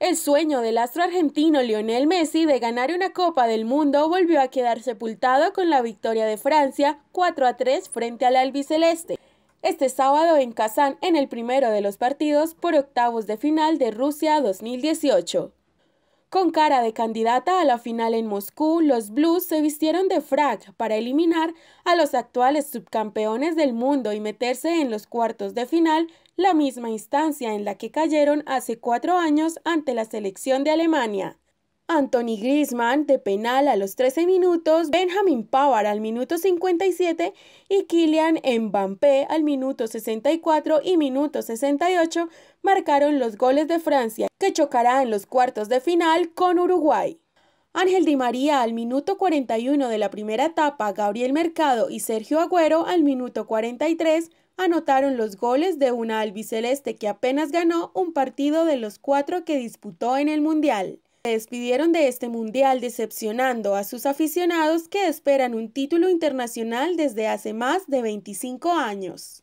El sueño del astro argentino Lionel Messi de ganar una Copa del Mundo volvió a quedar sepultado con la victoria de Francia 4 a 3 frente al albiceleste. Este sábado en Kazán en el primero de los partidos por octavos de final de Rusia 2018. Con cara de candidata a la final en Moscú, los Blues se vistieron de frac para eliminar a los actuales subcampeones del mundo y meterse en los cuartos de final, la misma instancia en la que cayeron hace cuatro años ante la selección de Alemania. Anthony Grisman de penal a los 13 minutos, Benjamin Pavard al minuto 57 y Kylian Mbappé al minuto 64 y minuto 68 marcaron los goles de Francia, que chocará en los cuartos de final con Uruguay. Ángel Di María al minuto 41 de la primera etapa, Gabriel Mercado y Sergio Agüero al minuto 43 anotaron los goles de una albiceleste que apenas ganó un partido de los cuatro que disputó en el Mundial. Se despidieron de este mundial decepcionando a sus aficionados que esperan un título internacional desde hace más de 25 años.